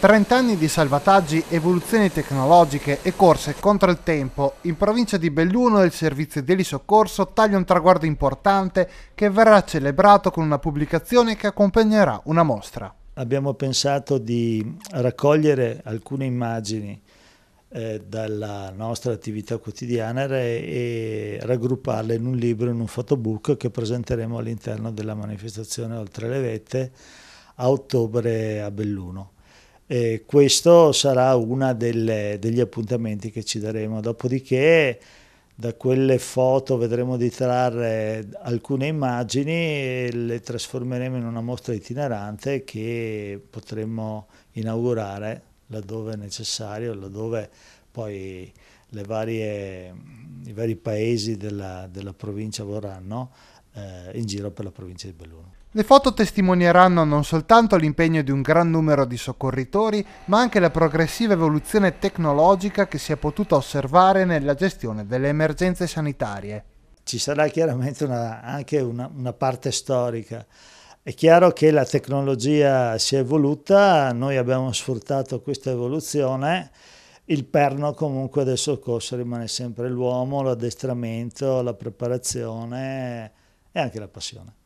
30 anni di salvataggi, evoluzioni tecnologiche e corse contro il tempo, in provincia di Belluno il servizio di elisoccorso taglia un traguardo importante che verrà celebrato con una pubblicazione che accompagnerà una mostra. Abbiamo pensato di raccogliere alcune immagini eh, dalla nostra attività quotidiana e, e raggrupparle in un libro, in un fotobook che presenteremo all'interno della manifestazione Oltre le Vette a ottobre a Belluno. E questo sarà uno degli appuntamenti che ci daremo. Dopodiché da quelle foto vedremo di trarre alcune immagini e le trasformeremo in una mostra itinerante che potremo inaugurare laddove necessario, laddove poi varie, i vari paesi della, della provincia vorranno eh, in giro per la provincia di Belluno. Le foto testimonieranno non soltanto l'impegno di un gran numero di soccorritori, ma anche la progressiva evoluzione tecnologica che si è potuta osservare nella gestione delle emergenze sanitarie. Ci sarà chiaramente una, anche una, una parte storica. È chiaro che la tecnologia si è evoluta, noi abbiamo sfruttato questa evoluzione il perno comunque del soccorso rimane sempre l'uomo, l'addestramento, la preparazione e anche la passione.